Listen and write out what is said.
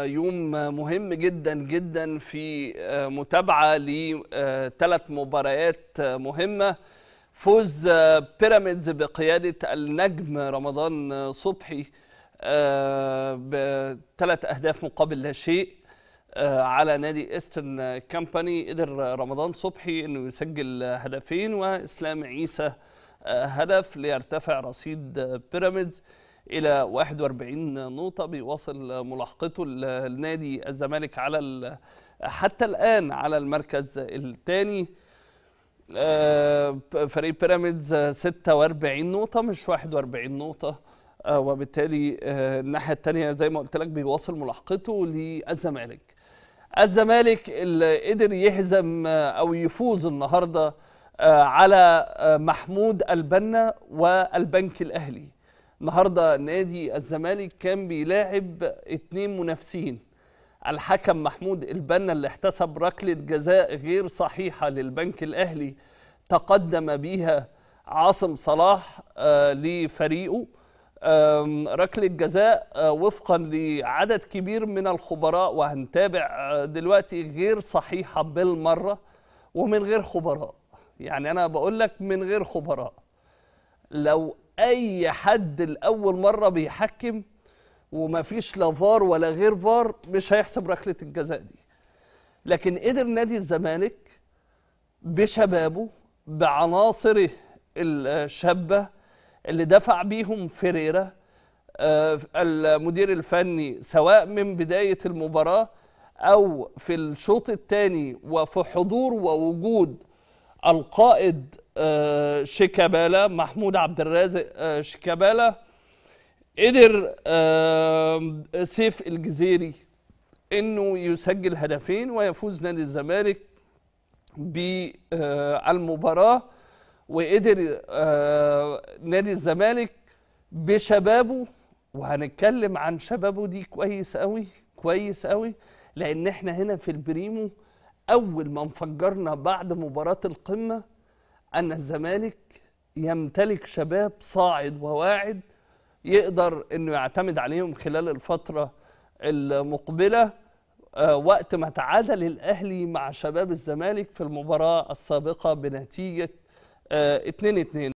يوم مهم جدا جدا في آه، متابعه لثلاث آه، مباريات آه، مهمه فوز بيراميدز بقياده النجم رمضان صبحي بثلاث اهداف مقابل لا شيء على نادي ايسترن كامباني قدر رمضان صبحي انه يسجل هدفين واسلام عيسى هدف ليرتفع رصيد بيراميدز الى 41 نقطه بيواصل ملاحقته النادي الزمالك على حتى الان على المركز الثاني آه، فريق بيراميدز 46 نقطه مش 41 نقطه آه، وبالتالي آه، الناحيه الثانيه زي ما قلت لك بيواصل ملاحقته للزمالك الزمالك اللي قدر يهزم او يفوز النهارده على محمود البنا والبنك الاهلي النهارده نادي الزمالك كان بيلاعب اتنين منافسين الحكم محمود البنا اللي احتسب ركله جزاء غير صحيحه للبنك الاهلي تقدم بيها عاصم صلاح آه، لفريقه ركله جزاء آه، وفقا لعدد كبير من الخبراء وهنتابع آه، دلوقتي غير صحيحه بالمره ومن غير خبراء يعني انا بقول لك من غير خبراء لو اي حد لاول مره بيحكم وما فيش لا فار ولا غير فار مش هيحسب ركله الجزاء دي لكن قدر نادي الزمالك بشبابه بعناصره الشابه اللي دفع بيهم فيريرا آه، المدير الفني سواء من بدايه المباراه او في الشوط الثاني وفي حضور ووجود القائد آه، شيكابالا محمود عبد الرازق آه، شيكابالا قدر آه، سيف الجزيري انه يسجل هدفين ويفوز نادي الزمالك بالمباراه وقدر نادي الزمالك بشبابه وهنتكلم عن شبابه دي كويس قوي كويس قوي لان احنا هنا في البريمو اول ما انفجرنا بعد مباراه القمه ان الزمالك يمتلك شباب صاعد وواعد يقدر انه يعتمد عليهم خلال الفتره المقبله آه، وقت ما تعادل الاهلي مع شباب الزمالك في المباراه السابقه بنتيجه 2-2 آه،